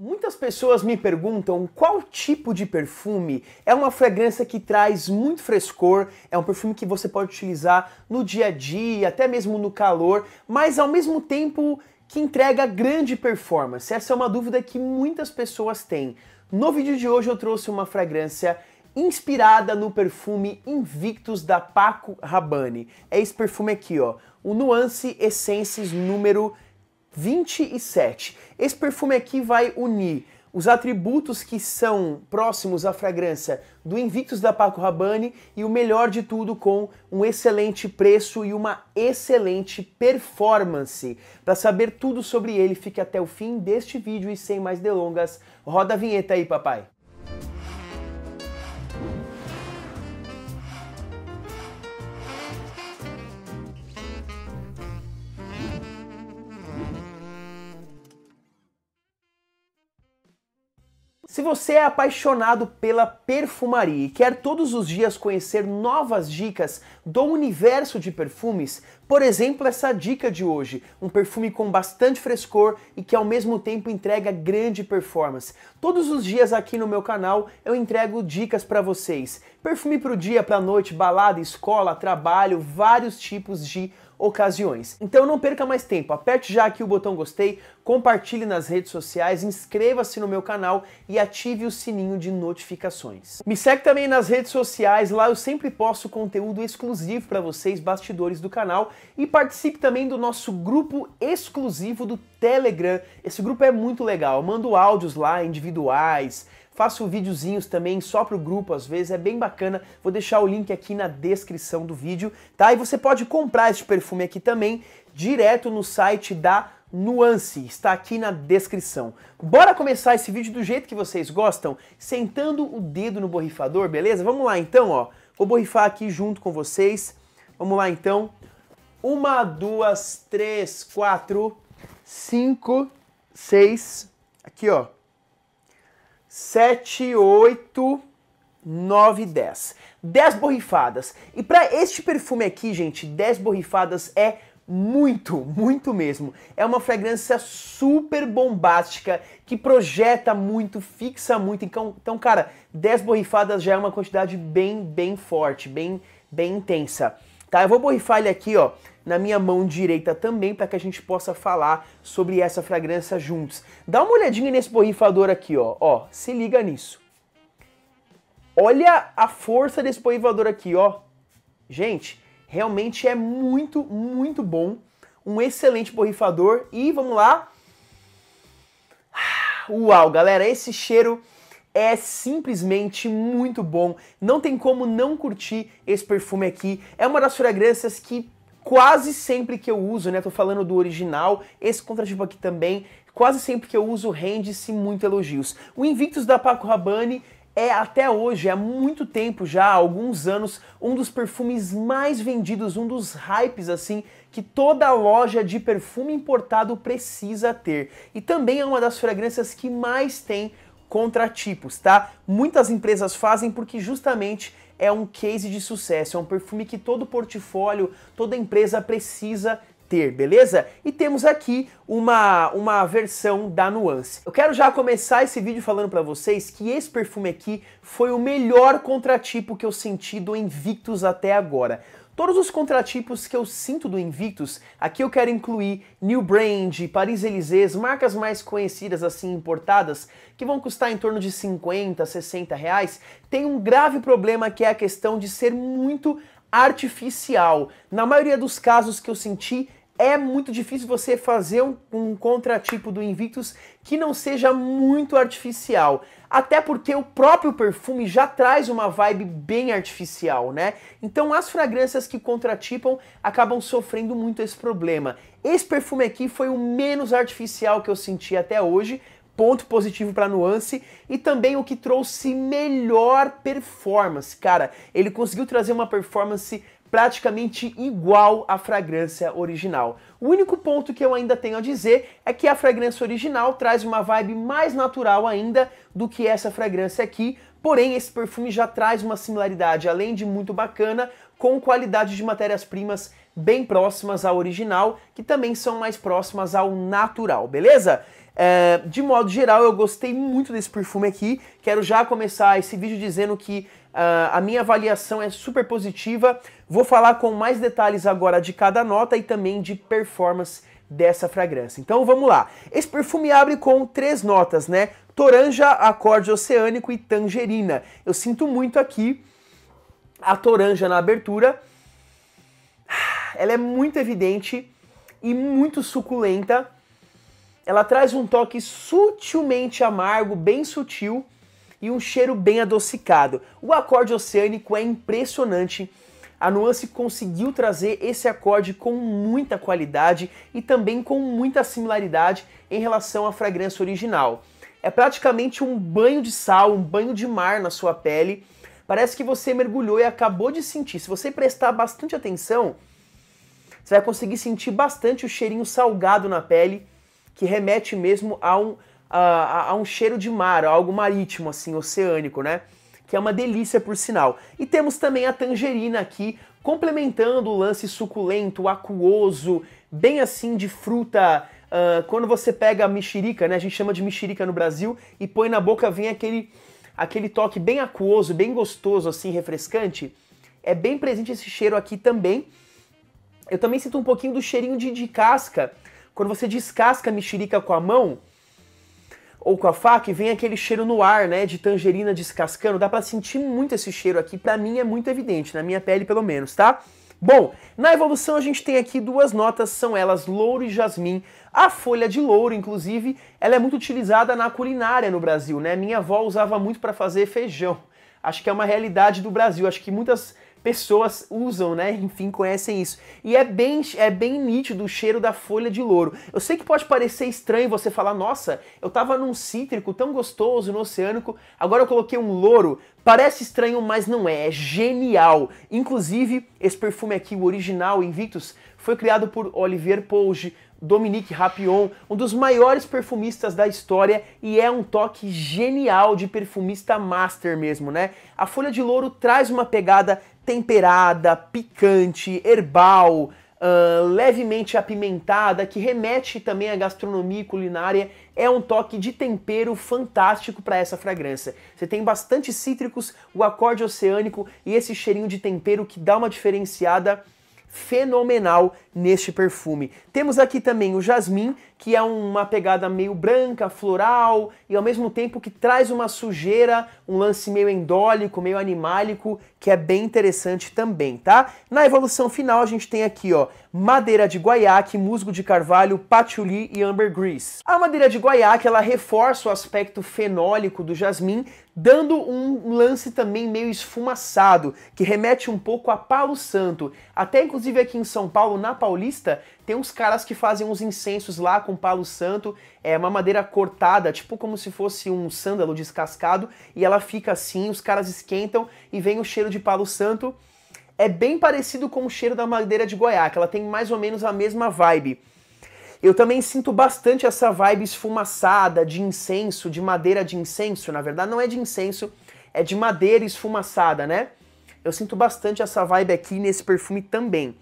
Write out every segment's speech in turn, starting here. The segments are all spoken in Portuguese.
Muitas pessoas me perguntam qual tipo de perfume é uma fragrância que traz muito frescor, é um perfume que você pode utilizar no dia a dia, até mesmo no calor, mas ao mesmo tempo que entrega grande performance. Essa é uma dúvida que muitas pessoas têm. No vídeo de hoje eu trouxe uma fragrância inspirada no perfume Invictus da Paco Rabanne. É esse perfume aqui, ó, o Nuance Essences número 27. Esse perfume aqui vai unir os atributos que são próximos à fragrância do Invictus da Paco Rabanne e o melhor de tudo com um excelente preço e uma excelente performance. Para saber tudo sobre ele, fique até o fim deste vídeo e sem mais delongas, roda a vinheta aí, papai. Se você é apaixonado pela perfumaria e quer todos os dias conhecer novas dicas do universo de perfumes, por exemplo, essa dica de hoje, um perfume com bastante frescor e que ao mesmo tempo entrega grande performance. Todos os dias aqui no meu canal eu entrego dicas para vocês. Perfume para o dia, para a noite, balada, escola, trabalho, vários tipos de perfume ocasiões. Então não perca mais tempo, aperte já aqui o botão gostei, compartilhe nas redes sociais, inscreva-se no meu canal e ative o sininho de notificações. Me segue também nas redes sociais, lá eu sempre posto conteúdo exclusivo para vocês, bastidores do canal, e participe também do nosso grupo exclusivo do Telegram. Esse grupo é muito legal, eu mando áudios lá individuais, Faço videozinhos também só pro grupo, às vezes, é bem bacana. Vou deixar o link aqui na descrição do vídeo, tá? E você pode comprar esse perfume aqui também direto no site da Nuance, está aqui na descrição. Bora começar esse vídeo do jeito que vocês gostam, sentando o dedo no borrifador, beleza? Vamos lá então, ó. Vou borrifar aqui junto com vocês. Vamos lá então. Uma, duas, três, quatro, cinco, seis. Aqui, ó. 7, 8, 9, 10. 10 borrifadas. E para este perfume aqui, gente, 10 borrifadas é muito, muito mesmo. É uma fragrância super bombástica que projeta muito, fixa muito. Então, então cara, 10 borrifadas já é uma quantidade bem, bem forte, bem, bem intensa. Tá, eu vou borrifar ele aqui, ó na minha mão direita também para que a gente possa falar sobre essa fragrância juntos. Dá uma olhadinha nesse borrifador aqui, ó. Ó, se liga nisso. Olha a força desse borrifador aqui, ó. Gente, realmente é muito, muito bom. Um excelente borrifador e vamos lá. Uau, galera, esse cheiro é simplesmente muito bom. Não tem como não curtir esse perfume aqui. É uma das fragrâncias que Quase sempre que eu uso, né? Tô falando do original, esse contratipo aqui também. Quase sempre que eu uso rende-se muito elogios. O Invictus da Paco Rabanne é até hoje, há muito tempo já, há alguns anos, um dos perfumes mais vendidos, um dos hypes assim que toda loja de perfume importado precisa ter. E também é uma das fragrâncias que mais tem contratipos, tá? Muitas empresas fazem porque justamente é um case de sucesso, é um perfume que todo portfólio, toda empresa precisa ter, beleza? E temos aqui uma, uma versão da Nuance. Eu quero já começar esse vídeo falando para vocês que esse perfume aqui foi o melhor contratipo que eu senti do Invictus até agora. Todos os contratipos que eu sinto do Invictus, aqui eu quero incluir New Brand, Paris Elysées, marcas mais conhecidas assim importadas, que vão custar em torno de 50, 60 reais, tem um grave problema que é a questão de ser muito artificial. Na maioria dos casos que eu senti, é muito difícil você fazer um, um, contratipo do Invictus que não seja muito artificial. Até porque o próprio perfume já traz uma vibe bem artificial, né? Então as fragrâncias que contratipam acabam sofrendo muito esse problema. Esse perfume aqui foi o menos artificial que eu senti até hoje, ponto positivo para nuance e também o que trouxe melhor performance, cara. Ele conseguiu trazer uma performance praticamente igual à fragrância original. O único ponto que eu ainda tenho a dizer é que a fragrância original traz uma vibe mais natural ainda do que essa fragrância aqui, porém esse perfume já traz uma similaridade, além de muito bacana, com qualidade de matérias-primas bem próximas à original, que também são mais próximas ao natural, beleza? É, de modo geral, eu gostei muito desse perfume aqui. Quero já começar esse vídeo dizendo que Uh, a minha avaliação é super positiva. Vou falar com mais detalhes agora de cada nota e também de performance dessa fragrância. Então vamos lá. Esse perfume abre com três notas, né? Toranja, acorde oceânico e tangerina. Eu sinto muito aqui a toranja na abertura. Ah, ela é muito evidente e muito suculenta. Ela traz um toque sutilmente amargo, bem sutil e um cheiro bem adocicado. O acorde oceânico é impressionante. A Nuance conseguiu trazer esse acorde com muita qualidade e também com muita similaridade em relação à fragrância original. É praticamente um banho de sal, um banho de mar na sua pele. Parece que você mergulhou e acabou de sentir. Se você prestar bastante atenção, você vai conseguir sentir bastante o cheirinho salgado na pele, que remete mesmo a um a, a, um cheiro de mar, algo marítimo, assim, oceânico, né? Que é uma delícia, por sinal. E temos também a tangerina aqui, complementando o lance suculento, aquoso, bem assim de fruta. Uh, quando você pega a mexerica, né? A gente chama de mexerica no Brasil, e põe na boca, vem aquele, aquele toque bem aquoso, bem gostoso, assim, refrescante. É bem presente esse cheiro aqui também. Eu também sinto um pouquinho do cheirinho de, de casca. Quando você descasca a mexerica com a mão, ou com a faca e vem aquele cheiro no ar, né, de tangerina descascando, dá para sentir muito esse cheiro aqui, para mim é muito evidente, na minha pele pelo menos, tá? Bom, na evolução a gente tem aqui duas notas, são elas louro e jasmim. A folha de louro, inclusive, ela é muito utilizada na culinária no Brasil, né? Minha avó usava muito para fazer feijão. Acho que é uma realidade do Brasil, acho que muitas pessoas usam, né? Enfim, conhecem isso. E é bem, é bem nítido o cheiro da folha de louro. Eu sei que pode parecer estranho você falar, nossa, eu tava num cítrico tão gostoso no oceânico, agora eu coloquei um louro. Parece estranho, mas não é. É genial. Inclusive, esse perfume aqui, o original Invictus, foi criado por Olivier Pouge, Dominique Rapion, um dos maiores perfumistas da história e é um toque genial de perfumista master mesmo, né? A folha de louro traz uma pegada temperada, picante, herbal, uh, levemente apimentada, que remete também à gastronomia e culinária, é um toque de tempero fantástico para essa fragrância. Você tem bastante cítricos, o acorde oceânico e esse cheirinho de tempero que dá uma diferenciada fenomenal neste perfume. Temos aqui também o jasmim, que é uma pegada meio branca, floral, e ao mesmo tempo que traz uma sujeira, um lance meio endólico, meio animálico, que é bem interessante também, tá? Na evolução final a gente tem aqui, ó, madeira de guaiaque, musgo de carvalho, patchouli e ambergris. A madeira de guaiaque, ela reforça o aspecto fenólico do jasmim, dando um lance também meio esfumaçado, que remete um pouco a palo santo. Até inclusive aqui em São Paulo, na Paulista, tem uns caras que fazem uns incensos lá com palo santo, é uma madeira cortada, tipo como se fosse um sândalo descascado, e ela fica assim, os caras esquentam e vem o cheiro de palo santo. É bem parecido com o cheiro da madeira de goiaca, ela tem mais ou menos a mesma vibe. Eu também sinto bastante essa vibe esfumaçada de incenso, de madeira de incenso, na verdade não é de incenso, é de madeira esfumaçada, né? Eu sinto bastante essa vibe aqui nesse perfume também.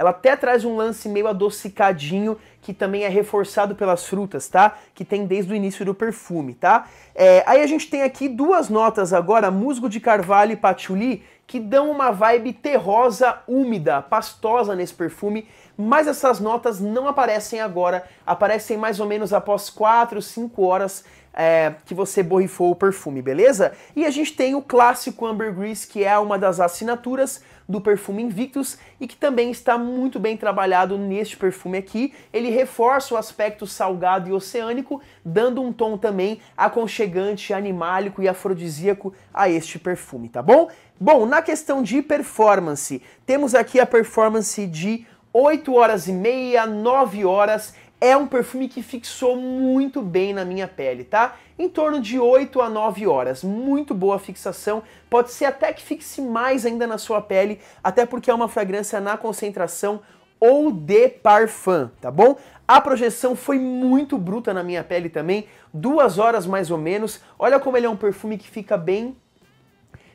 Ela até traz um lance meio adocicadinho, que também é reforçado pelas frutas, tá? Que tem desde o início do perfume, tá? É, aí a gente tem aqui duas notas agora, musgo de carvalho e patchouli, que dão uma vibe terrosa, úmida, pastosa nesse perfume, mas essas notas não aparecem agora, aparecem mais ou menos após 4, 5 horas é, que você borrifou o perfume, beleza? E a gente tem o clássico Ambergris, que é uma das assinaturas do perfume Invictus e que também está muito bem trabalhado neste perfume aqui. Ele reforça o aspecto salgado e oceânico, dando um tom também aconchegante, animálico e afrodisíaco a este perfume, tá bom? Bom, na questão de performance, temos aqui a performance de 8 horas e meia, 9 horas é um perfume que fixou muito bem na minha pele, tá? Em torno de 8 a 9 horas, muito boa fixação, pode ser até que fixe mais ainda na sua pele, até porque é uma fragrância na concentração ou de parfum, tá bom? A projeção foi muito bruta na minha pele também, duas horas mais ou menos. Olha como ele é um perfume que fica bem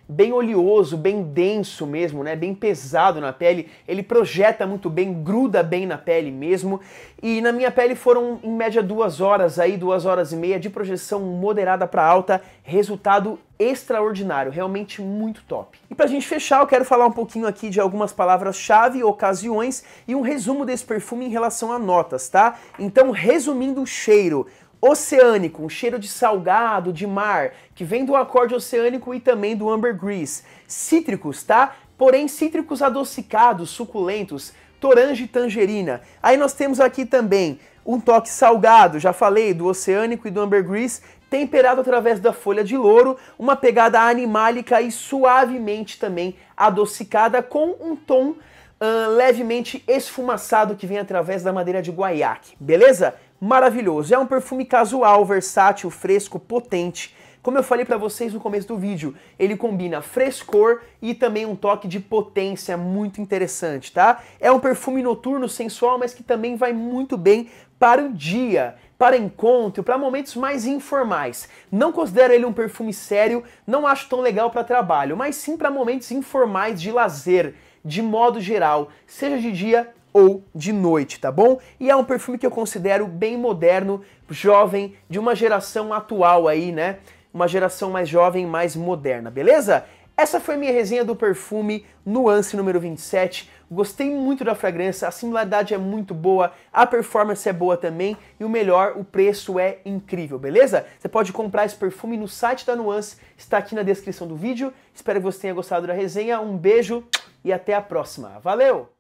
bem oleoso, bem denso mesmo, né? Bem pesado na pele. Ele projeta muito bem, gruda bem na pele mesmo. E na minha pele foram em média duas horas aí, duas horas e meia de projeção moderada para alta, resultado extraordinário, realmente muito top. E a gente fechar, eu quero falar um pouquinho aqui de algumas palavras-chave, ocasiões e um resumo desse perfume em relação a notas, tá? Então, resumindo o cheiro, Oceânico, um cheiro de salgado, de mar, que vem do acorde oceânico e também do ambergris. Cítricos, tá? Porém, cítricos adocicados, suculentos, toranja e tangerina. Aí nós temos aqui também um toque salgado, já falei, do oceânico e do ambergris, temperado através da folha de louro, uma pegada animálica e suavemente também adocicada, com um tom uh, levemente esfumaçado que vem através da madeira de guaiaque, beleza? maravilhoso. É um perfume casual, versátil, fresco, potente. Como eu falei para vocês no começo do vídeo, ele combina frescor e também um toque de potência muito interessante, tá? É um perfume noturno sensual, mas que também vai muito bem para o dia, para encontro, para momentos mais informais. Não considero ele um perfume sério, não acho tão legal para trabalho, mas sim para momentos informais de lazer, de modo geral, seja de dia ou de noite, tá bom? E é um perfume que eu considero bem moderno, jovem, de uma geração atual aí, né? Uma geração mais jovem, mais moderna, beleza? Essa foi minha resenha do perfume Nuance número 27. Gostei muito da fragrância, a similaridade é muito boa, a performance é boa também e o melhor, o preço é incrível, beleza? Você pode comprar esse perfume no site da Nuance, está aqui na descrição do vídeo. Espero que você tenha gostado da resenha. Um beijo e até a próxima. Valeu!